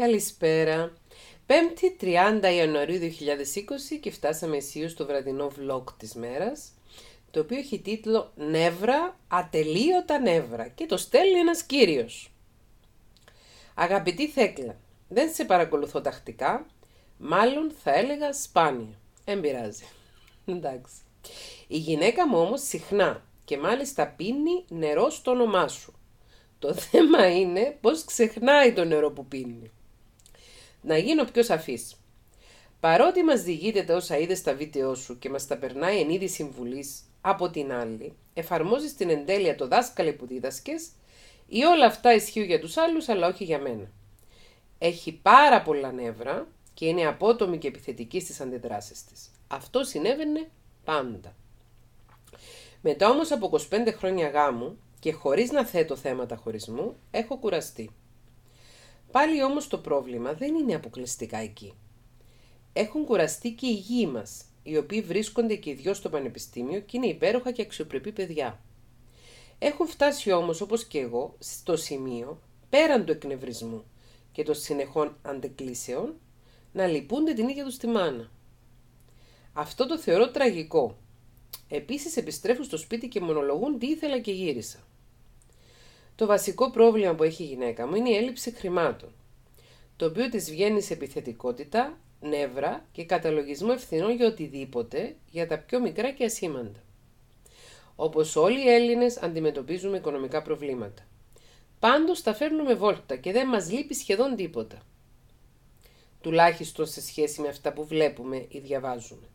Καλησπέρα. 5η 30 Ιανουαρίου 2020 και φτάσαμε εσύ στο βραδινό vlog της μέρας το οποίο έχει τίτλο «Νεύρα, ατελείωτα νεύρα» και το στέλνει ένας κύριος. Αγαπητή Θέκλα, δεν σε παρακολουθώ τακτικά, μάλλον θα έλεγα σπάνια. Εν πειράζει. Εντάξει. Η γυναίκα μου όμως συχνά και μάλιστα πίνει νερό στο όνομά σου. Το θέμα είναι πώς ξεχνάει το νερό που πίνει. Να γίνω πιο σαφής. Παρότι μας διηγείται τα όσα είδες στα βίντεο σου και μας τα περνάει εν είδη συμβουλής, από την άλλη, εφαρμόζεις την εντέλεια το δάσκαλε που δίδασκες ή όλα αυτά ισχύουν για τους άλλους, αλλά όχι για μένα. Έχει πάρα πολλά νεύρα και είναι απότομη και επιθετική στις αντιδράσεις της. Αυτό συνέβαινε πάντα. Μετά όμως από 25 χρόνια γάμου και χωρίς να θέτω θέματα χωρισμού, έχω κουραστεί. Πάλι όμως το πρόβλημα δεν είναι αποκλειστικά εκεί. Έχουν κουραστεί και οι γη μας, οι οποίοι βρίσκονται και οι δυο στο πανεπιστήμιο και είναι υπέροχα και αξιοπρεπή παιδιά. Έχουν φτάσει όμως όπως και εγώ στο σημείο πέραν του εκνευρισμού και των συνεχών αντεκλήσεων να λυπούνται την ίδια τους τη μάνα. Αυτό το θεωρώ τραγικό. Επίσης επιστρέφουν στο σπίτι και μονολογούν τι ήθελα και γύρισα. Το βασικό πρόβλημα που έχει η γυναίκα μου είναι η έλλειψη χρημάτων, το οποίο της βγαίνει σε επιθετικότητα, νεύρα και καταλογισμό ευθυνών για οτιδήποτε, για τα πιο μικρά και ασήμαντα. Όπως όλοι οι Έλληνες αντιμετωπίζουμε οικονομικά προβλήματα. Πάντως τα φέρνουμε βόλτα και δεν μας λείπει σχεδόν τίποτα. Τουλάχιστον σε σχέση με αυτά που βλέπουμε ή διαβάζουμε.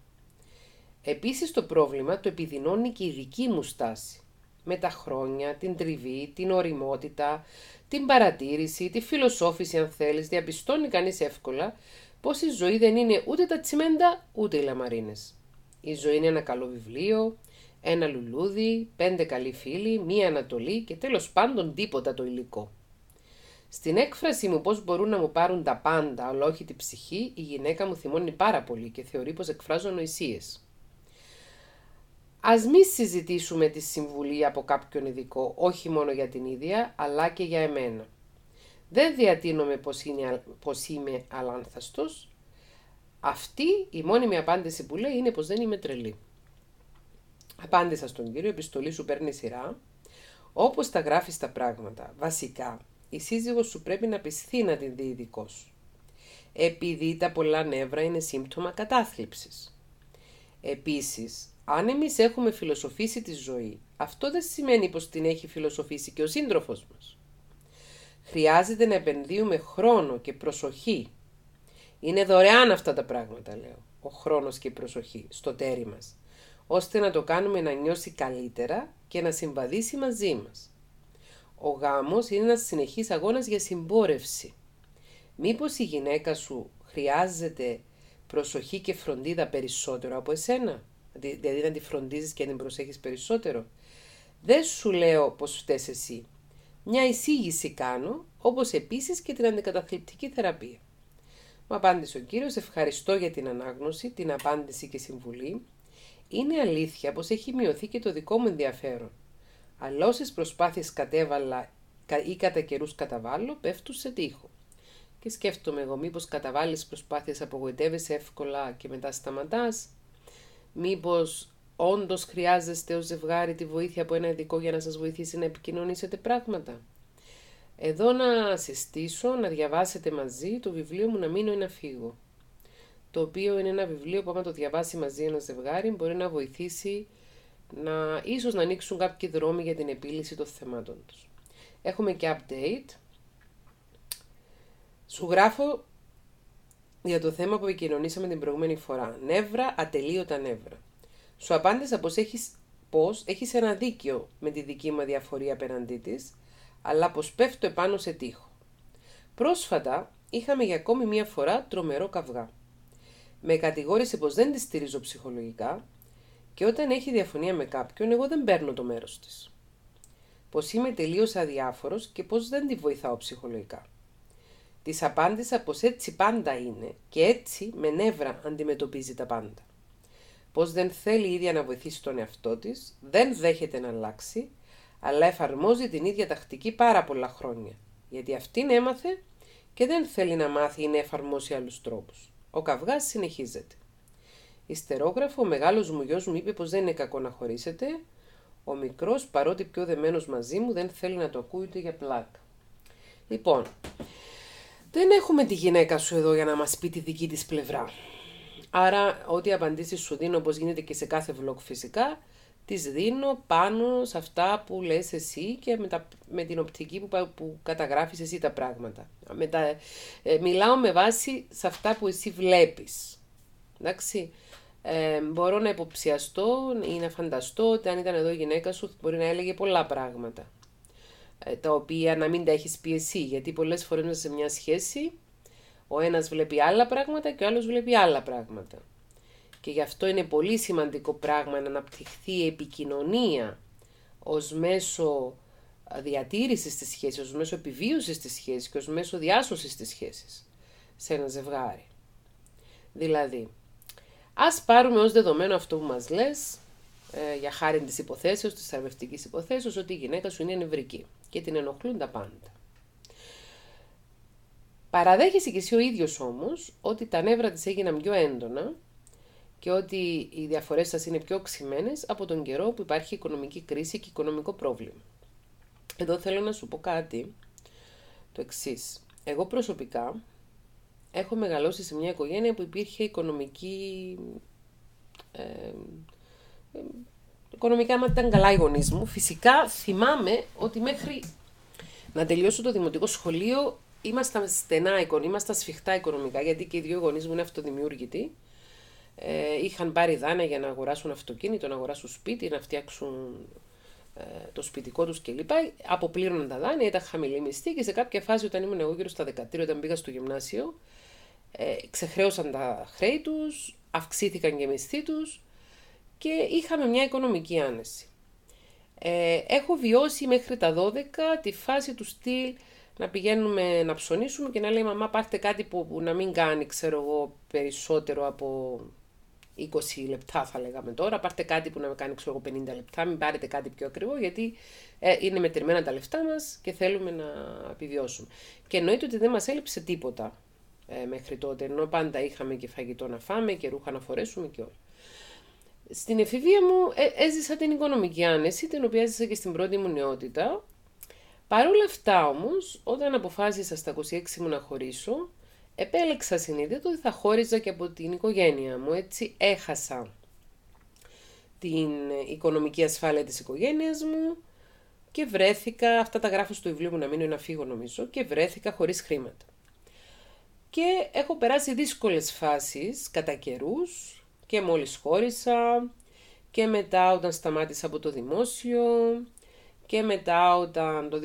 Επίσης το πρόβλημα το επιδεινώνει και η δική μου στάση με τα χρόνια, την τριβή, την οριμότητα, την παρατήρηση, τη φιλοσόφηση αν θέλεις, διαπιστώνει κανείς εύκολα πως η ζωή δεν είναι ούτε τα τσιμέντα ούτε οι λαμαρίνες. Η ζωή είναι ένα καλό βιβλίο, ένα λουλούδι, πέντε καλοί φίλοι, μία ανατολή και τέλος πάντων τίποτα το υλικό. Στην έκφραση μου πώς μπορούν να μου πάρουν τα πάντα, αλλά όχι την ψυχή, η γυναίκα μου θυμώνει πάρα πολύ και θεωρεί πως εκφράζω νοησίες. Ας μη συζητήσουμε τη συμβουλή από κάποιον ειδικό, όχι μόνο για την ίδια, αλλά και για εμένα. Δεν διατείνομαι πως, είναι, πως είμαι αλάνθαστος. Αυτή η μόνιμη απάντηση που λέει είναι πως δεν είμαι τρελή. Απάντησα στον κύριο, επιστολή σου παίρνει σειρά. Όπως τα γράφεις τα πράγματα, βασικά, η σύζυγος σου πρέπει να πιστεί να την δει ειδικός σου. Επειδή τα πολλά νεύρα είναι σύμπτωμα κατάθλιψης. Επίσης, αν εμείς έχουμε φιλοσοφήσει τη ζωή, αυτό δεν σημαίνει πως την έχει φιλοσοφήσει και ο σύντροφος μας. Χρειάζεται να επενδύουμε χρόνο και προσοχή. Είναι δωρεάν αυτά τα πράγματα, λέω, ο χρόνος και η προσοχή στο τέρι μας, ώστε να το κάνουμε να νιώσει καλύτερα και να συμβαδίσει μαζί μας. Ο γάμος είναι ένας συνεχής αγώνας για συμπόρευση. Μήπως η γυναίκα σου χρειάζεται προσοχή και φροντίδα περισσότερο από εσένα δηλαδή να τη φροντίζεις και να την προσέχεις περισσότερο. Δεν σου λέω πως φταίει εσύ. Μια εισήγηση κάνω, όπως επίσης και την αντικαταθλιπτική θεραπεία. Μου απάντησε ο κύριος: Ευχαριστώ για την ανάγνωση, την απάντηση και συμβουλή. Είναι αλήθεια πως έχει μειωθεί και το δικό μου ενδιαφέρον. Αλλά όσες προσπάθειες κατέβαλα ή κατά καιρούς καταβάλω, πέφτουν σε τείχο. Και σκέφτομαι εγώ, μήπως καταβάλεις προσπάθειες, απογοητεύεσαι εύκολα και μετά σταματάς. Μήπως όντως χρειάζεστε ως ζευγάρι τη βοήθεια από ένα ειδικό για να σας βοηθήσει να επικοινωνήσετε πράγματα. Εδώ να συστήσω να διαβάσετε μαζί το βιβλίο μου «Να μείνω ή να φύγω» το οποίο είναι ένα βιβλίο που άμα το διαβάσει μαζί ένας ζευγάρι μπορεί να βοηθήσει να ίσως να ανοίξουν κάποιοι δρόμοι για την επίλυση των θεμάτων τους. Έχουμε και update. Σου γράφω για το θέμα που επικοινωνήσαμε την προηγούμενη φορά. Νεύρα, ατελείωτα νεύρα. Σου απάντησα πως έχεις, πως έχεις ένα δίκιο με τη δική μου διαφορία απέναντί της, αλλά πως πέφτω επάνω σε τείχο. Πρόσφατα είχαμε για ακόμη μία φορά τρομερό καυγά. Με κατηγόρησε πως δεν τη στηρίζω ψυχολογικά και όταν έχει διαφωνία με κάποιον εγώ δεν παίρνω το μέρος της. Πως είμαι τελείως αδιάφορος και πως δεν τη βοηθάω ψυχολογικά. Της απάντησα πως έτσι πάντα είναι και έτσι με νεύρα αντιμετωπίζει τα πάντα. Πως δεν θέλει η ίδια να βοηθήσει τον εαυτό της, δεν δέχεται να αλλάξει, αλλά εφαρμόζει την ίδια τακτική πάρα πολλά χρόνια. Γιατί αυτήν έμαθε και δεν θέλει να μάθει ή να εφαρμόσει άλλους τρόπους. Ο καυγάς συνεχίζεται. Ιστερόγραφο, ο μεγάλος μου γιος μου είπε πως δεν είναι κακό να χωρίσετε. Ο μικρός, παρότι πιο δεμένος μαζί μου, δεν θέλει να το ακούει ούτε για πλάκα. Λοιπόν, δεν έχουμε τη γυναίκα σου εδώ για να μας πει τη δική της πλευρά. Άρα, ό,τι απαντήσεις σου δίνω, όπως γίνεται και σε κάθε vlog φυσικά, τις δίνω πάνω σε αυτά που λες εσύ και με, τα, με την οπτική που, που καταγράφεις εσύ τα πράγματα. Με τα, ε, μιλάω με βάση σε αυτά που εσύ βλέπεις. Εντάξει. Ε, μπορώ να υποψιαστώ ή να φανταστώ ότι αν ήταν εδώ η γυναίκα σου μπορεί να έλεγε πολλά πράγματα. Ε, τα οποία να μην τα έχεις πιεσί. γιατί πολλές φορές σε μια σχέση ο ένας βλέπει άλλα πράγματα και ο άλλος βλέπει άλλα πράγματα. Και γι' αυτό είναι πολύ σημαντικό πράγμα να αναπτυχθεί η επικοινωνία ως μέσο διατήρησης της σχέσης, ως μέσο επιβίωσης της σχέσης και ως μέσο διάσωσης της σχέσης σε ένα ζευγάρι. Δηλαδή, ας πάρουμε ως δεδομένο αυτό που μας λες, ε, για χάρη της υποθέσεως, της θεραπευτικής υποθέσεως, ότι η γυναίκα σου είναι νευρική και την ενοχλούν τα πάντα. Παραδέχεσαι κι εσύ ο ίδιος όμως ότι τα νεύρα της έγιναν πιο έντονα και ότι οι διαφορές σας είναι πιο οξυμένες από τον καιρό που υπάρχει οικονομική κρίση και οικονομικό πρόβλημα. Εδώ θέλω να σου πω κάτι το εξής. Εγώ προσωπικά έχω μεγαλώσει σε μια οικογένεια που υπήρχε οικονομική ε, οικονομικά μα ήταν καλά οι γονείς μου. Φυσικά θυμάμαι ότι μέχρι να τελειώσω το δημοτικό σχολείο ήμασταν στενά, ήμασταν σφιχτά οικονομικά, γιατί και οι δύο γονείς μου είναι αυτοδημιούργητοι. Ε, είχαν πάρει δάνεια για να αγοράσουν αυτοκίνητο, να αγοράσουν σπίτι, να φτιάξουν ε, το σπιτικό τους κλπ. Αποπλήρωναν τα δάνεια, ήταν χαμηλή μισθή και σε κάποια φάση όταν ήμουν εγώ γύρω στα 13, όταν πήγα στο γυμνάσιο, ε, ξεχρέωσαν τα χρέη τους, αυξήθηκαν και οι μισθοί και είχαμε μια οικονομική άνεση. Ε, έχω βιώσει μέχρι τα 12 τη φάση του στυλ να πηγαίνουμε να ψωνίσουμε και να λέει μαμά πάρτε κάτι που, να μην κάνει ξέρω εγώ περισσότερο από 20 λεπτά θα λέγαμε τώρα, πάρτε κάτι που να με κάνει ξέρω 50 λεπτά, μην πάρετε κάτι πιο ακριβό γιατί ε, είναι μετρημένα τα λεφτά μας και θέλουμε να επιβιώσουμε. Και εννοείται ότι δεν μας έλειψε τίποτα ε, μέχρι τότε, ενώ πάντα είχαμε και φαγητό να φάμε και ρούχα να φορέσουμε και όλα. Στην εφηβεία μου ε, έζησα την οικονομική άνεση, την οποία έζησα και στην πρώτη μου νεότητα. Παρ' όλα αυτά όμως, όταν αποφάσισα στα 26 μου να χωρίσω, επέλεξα συνείδητο ότι θα χώριζα και από την οικογένεια μου, έτσι έχασα την οικονομική ασφάλεια της οικογένειας μου και βρέθηκα, αυτά τα γράφω στο βιβλίο μου να μείνω να φύγω νομίζω, και βρέθηκα χωρίς χρήματα. Και έχω περάσει δύσκολες φάσεις κατά καιρούς, και μόλις χώρισα και μετά όταν σταμάτησα από το δημόσιο και μετά όταν το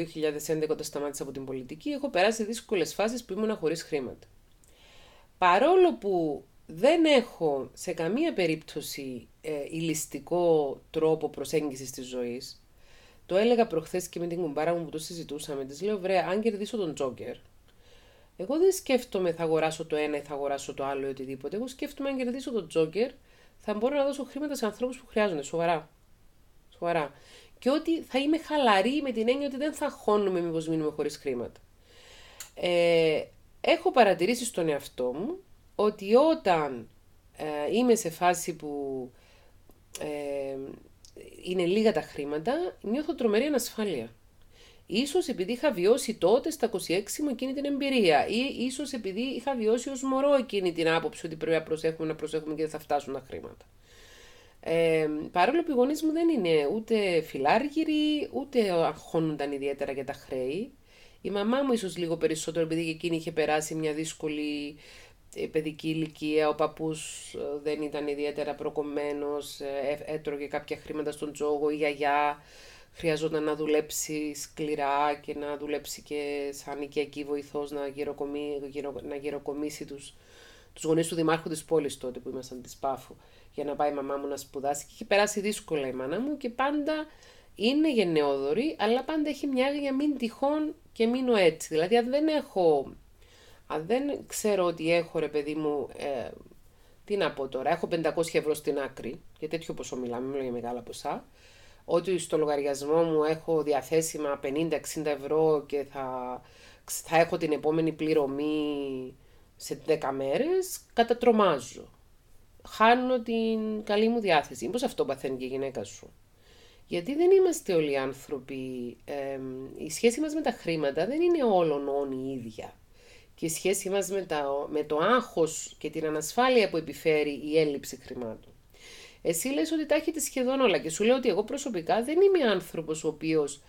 2011 όταν σταμάτησα από την πολιτική έχω περάσει δύσκολες φάσεις που ήμουν χωρίς χρήματα. Παρόλο που δεν έχω σε καμία περίπτωση ε, ηλιστικό τρόπο προσέγγισης της ζωής, το έλεγα προχθές και με την κουμπάρα μου που το συζητούσαμε, της λέω «Βρέα, αν κερδίσω τον Τζόκερ, εγώ δεν σκέφτομαι θα αγοράσω το ένα ή θα αγοράσω το άλλο ή οτιδήποτε. Εγώ σκέφτομαι αν κερδίσω τον Τζόκερ θα μπορώ να δώσω χρήματα σε ανθρώπους που χρειάζονται. Σοβαρά. Σοβαρά. Και ότι θα είμαι χαλαρή με την έννοια ότι δεν θα χώνουμε μήπως μείνουμε χωρίς χρήματα. Ε, έχω παρατηρήσει στον εαυτό μου ότι όταν ε, είμαι σε φάση που ε, είναι λίγα τα χρήματα, νιώθω τρομερή ανασφάλεια. Ίσως επειδή είχα βιώσει τότε στα 26 μου εκείνη την εμπειρία ή ίσως επειδή είχα βιώσει ως μωρό εκείνη την άποψη ότι πρέπει να προσέχουμε, να προσέχουμε και δεν θα φτάσουν τα χρήματα. Ε, παρόλο που οι γονείς μου δεν είναι ούτε φιλάργυροι, ούτε αγχώνονταν ιδιαίτερα για τα χρέη. Η μαμά μου ίσως λίγο περισσότερο, επειδή και εκείνη είχε περάσει μια δύσκολη ε, παιδική ηλικία, ο παππούς ε, δεν ήταν ιδιαίτερα προκομμένος, ε, έτρωγε κάποια χρήματα στον τζόγο, η γιαγιά χρειαζόταν να δουλέψει σκληρά και να δουλέψει και σαν οικιακή βοηθός να, γεροκομί, να γεροκομίσει τους, τους γονείς του δημάρχου της πόλης τότε που ήμασταν της Πάφου για να πάει η μαμά μου να σπουδάσει και είχε περάσει δύσκολα η μάνα μου και πάντα είναι γενναιόδορη αλλά πάντα έχει μια για μην τυχόν και μείνω έτσι. Δηλαδή αν δεν έχω, αν δεν ξέρω ότι έχω ρε παιδί μου, ε, τι να πω τώρα, έχω 500 ευρώ στην άκρη, για τέτοιο ποσό μιλάμε, μιλάμε για μεγάλα ποσά, ότι στο λογαριασμό μου έχω διαθέσιμα 50-60 ευρώ και θα, θα έχω την επόμενη πληρωμή σε 10 μέρες, κατατρομάζω. Χάνω την καλή μου διάθεση. Πώς αυτό παθαίνει και η γυναίκα σου. Γιατί δεν είμαστε όλοι άνθρωποι. Ε, η σχέση μας με τα χρήματα δεν είναι όλων όν η ίδια. Και η σχέση μας με, με το άγχος και την ανασφάλεια που επιφέρει η έλλειψη χρημάτων. Εσύ λες ότι τα έχετε σχεδόν όλα και σου λέω ότι εγώ προσωπικά δεν είμαι άνθρωπος ο οποίος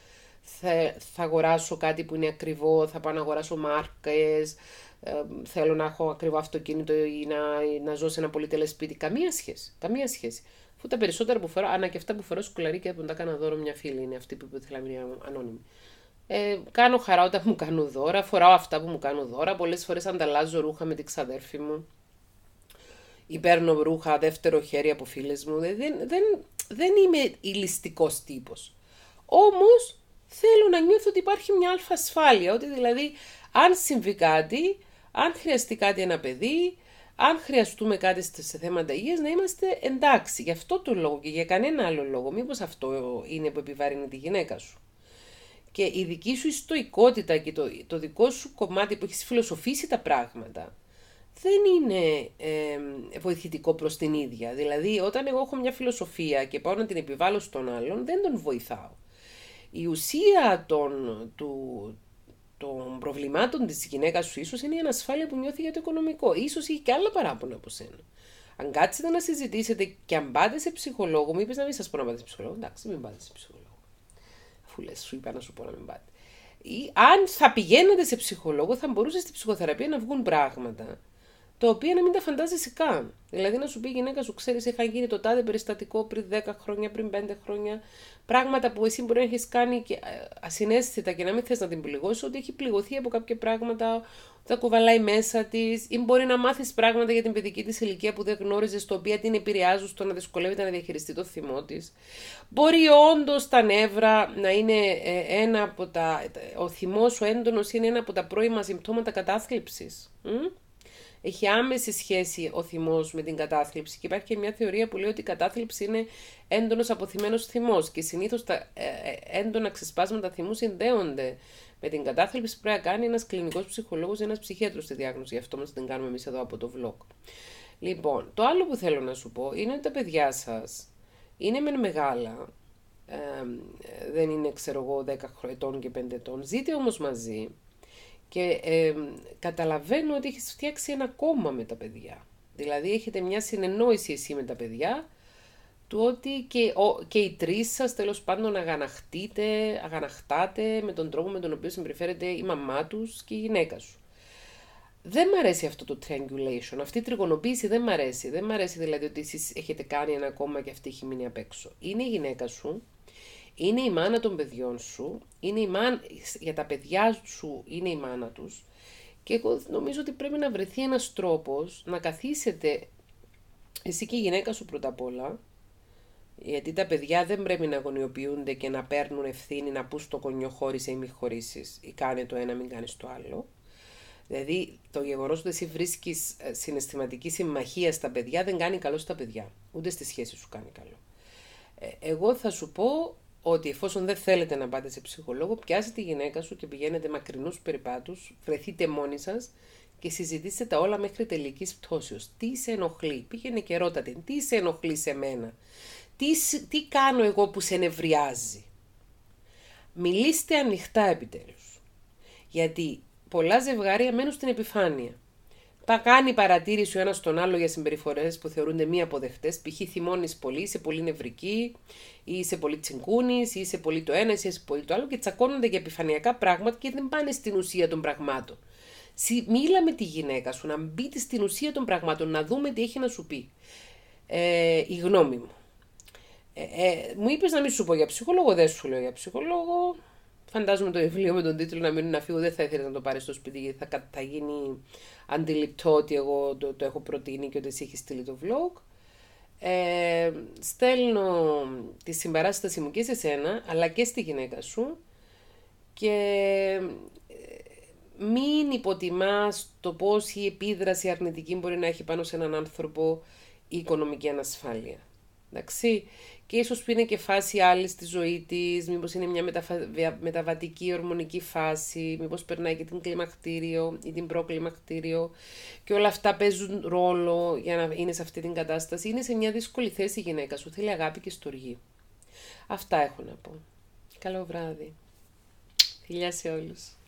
θα, θα αγοράσω κάτι που είναι ακριβό, θα πάω να αγοράσω μάρκες, ε, θέλω να έχω ακριβό αυτοκίνητο ή να, να ζω σε ένα πολυτελές σπίτι. Καμία σχέση. Καμία σχέση. Αφού τα περισσότερα που φορώ, ανά και αυτά που φορώ σκουλαρίκια που τα κάνω δώρο μια φίλη, είναι αυτή που ήθελα να ανώνυμη. Ε, κάνω χαρά όταν μου κάνω δώρα, φοράω αυτά που μου κάνω δώρα. πολλές φορές ανταλλάζω ρούχα με την ξαδέρφη μου ή παίρνω ρούχα δεύτερο χέρι από φίλες μου. Δεν, δεν, δεν είμαι ηλιστικός τύπος. Όμως θέλω να νιώθω ότι υπάρχει μια αλφα ασφάλεια. Ότι δηλαδή, αν συμβεί κάτι, αν χρειαστεί κάτι ένα παιδί, αν χρειαστούμε κάτι σε θέματα υγείας, να είμαστε εντάξει. Γι' αυτό το λόγο και για κανένα άλλο λόγο. Μήπως αυτό είναι που επιβαρύνει τη γυναίκα σου. Και η δική σου ιστοικότητα και το, το δικό σου κομμάτι που έχεις φιλοσοφήσει τα πράγματα δεν είναι ε, βοηθητικό προς την ίδια. Δηλαδή, όταν εγώ έχω μια φιλοσοφία και πάω να την επιβάλλω στον άλλον, δεν τον βοηθάω. Η ουσία των, του, των προβλημάτων της γυναίκας σου ίσως είναι η ανασφάλεια που νιώθει για το οικονομικό. Ίσως έχει και άλλα παράπονα από σένα. Αν κάτσετε να συζητήσετε και αν πάτε σε ψυχολόγο, μου είπες να μην σας πω να πάτε σε ψυχολόγο. Εντάξει, μην πάτε σε ψυχολόγο. Αφού λες, σου είπα να σου πω να μην πάτε. Ή αν θα πηγαίνετε σε ψυχολόγο, θα μπορούσες στην ψυχοθεραπεία να βγουν πράγματα τα οποία να μην τα φαντάζεσαι καν. Δηλαδή να σου πει η γυναίκα σου, ξέρεις, είχα γίνει το τάδε περιστατικό πριν 10 χρόνια, πριν 5 χρόνια. Πράγματα που εσύ μπορεί να έχεις κάνει και ε, ασυνέστητα και να μην θες να την πληγώσεις, ότι έχει πληγωθεί από κάποια πράγματα, τα κουβαλάει μέσα της, ή μπορεί να μάθεις πράγματα για την παιδική της ηλικία που δεν γνώριζες, τα οποία την επηρεάζουν στο να δυσκολεύεται να διαχειριστεί το θυμό της. Μπορεί όντως τα νεύρα να είναι ε, ένα από τα. Ε, ο θυμός, ο έντονος είναι ένα από τα πρώιμα συμπτώματα κατάθλιψης. Έχει άμεση σχέση ο θυμός με την κατάθλιψη. Και υπάρχει και μια θεωρία που λέει ότι η κατάθλιψη είναι έντονος αποθυμένος θυμός. Και συνήθως τα ε, ε, έντονα ξεσπάσματα θυμού συνδέονται με την κατάθλιψη που πρέπει να κάνει ένας κλινικός ψυχολόγος ή ένας ψυχέτρο στη διάγνωση. Γι' αυτό μας την κάνουμε εμείς εδώ από το vlog. Λοιπόν, το άλλο που θέλω να σου πω είναι ότι τα παιδιά σας είναι μεν μεγάλα. Ε, ε, δεν είναι, ξέρω εγώ, 10 ετών και 5 ετών. Ζείτε όμως μαζί. Και καταλαβαίνω ότι έχεις φτιάξει ένα κόμμα με τα παιδιά. Δηλαδή έχετε μια συνεννόηση εσύ με τα παιδιά του ότι και, ο, και οι τρεις σας τέλος πάντων αγαναχτείτε, αγαναχτάτε με τον τρόπο με τον οποίο συμπεριφέρεται η μαμά τους και η γυναίκα σου. Δεν μ' αρέσει αυτό το triangulation, αυτή η τριγωνοποίηση δεν μ' αρέσει. Δεν μ' αρέσει δηλαδή ότι εσείς έχετε κάνει ένα κόμμα και αυτή έχει μείνει απ' έξω. Είναι η γυναίκα σου, είναι η μάνα των παιδιών σου, είναι η μάνα, για τα παιδιά σου είναι η μάνα τους και εγώ νομίζω ότι πρέπει να βρεθεί ένας τρόπος να καθίσετε εσύ και η γυναίκα σου πρώτα απ' όλα, γιατί τα παιδιά δεν πρέπει να αγωνιοποιούνται και να παίρνουν ευθύνη να πού στο κονιό χώρισε ή μη χωρίσεις ή κάνε το ένα, μην κάνεις το άλλο. Δηλαδή, το γεγονός ότι εσύ βρίσκεις ε, συναισθηματική συμμαχία στα παιδιά δεν κάνει καλό στα παιδιά. Ούτε στη σχέση σου κάνει καλό. Ε, εγώ θα σου πω ότι εφόσον δεν θέλετε να πάτε σε ψυχολόγο, πιάστε τη γυναίκα σου και πηγαίνετε μακρινούς περιπάτους, βρεθείτε μόνοι σας. και συζητήστε τα όλα μέχρι τελικής πτώση. Τι σε ενοχλεί, πήγαινε και ρώτατε, τι σε ενοχλεί σε μένα, τι, τι κάνω εγώ που σε νευριάζει. Μιλήστε ανοιχτά επιτέλους. γιατί πολλά ζευγάρια μένουν στην επιφάνεια. Τα κάνει παρατήρηση ο ένας τον άλλο για συμπεριφορές που θεωρούνται μη αποδεκτές. Π.χ. θυμώνεις πολύ, είσαι πολύ νευρική, ή είσαι πολύ τσιγκούνης, ή είσαι πολύ το ένα, ή είσαι πολύ το άλλο και τσακώνονται για επιφανειακά πράγματα και δεν πάνε στην ουσία των πραγμάτων. Μίλα με τη γυναίκα σου, να μπείτε στην ουσία των πραγμάτων, να δούμε τι έχει να σου πει. Ε, η γνώμη μου. Ε, ε, μου είπες να μην σου πω για ψυχολόγο, δεν σου λέω για ψυχολόγο. Φαντάζομαι το βιβλίο με τον τίτλο να μείνουν να φύγω δεν θα ήθελες να το πάρεις στο σπίτι γιατί θα, θα γίνει αντιληπτό ότι εγώ το, το έχω προτείνει και ότι εσύ έχεις στείλει το vlog. Ε, στέλνω τη συμπαράστασή μου και σε σένα αλλά και στη γυναίκα σου και ε, μην υποτιμάς το πώς η επίδραση αρνητική μπορεί να έχει πάνω σε έναν άνθρωπο η οικονομική ανασφάλεια. Εντάξει. Και ίσως που είναι και φάση άλλη στη ζωή της, μήπως είναι μια μεταβατική ορμονική φάση, μήπως περνάει και την κλιμακτήριο ή την προκλιμακτήριο και όλα αυτά παίζουν ρόλο για να είναι σε αυτή την κατάσταση. Είναι σε μια δύσκολη θέση η γυναίκα σου, θέλει αγάπη και στοργή. Αυτά έχω να πω. Καλό βράδυ. Φιλιά σε όλους.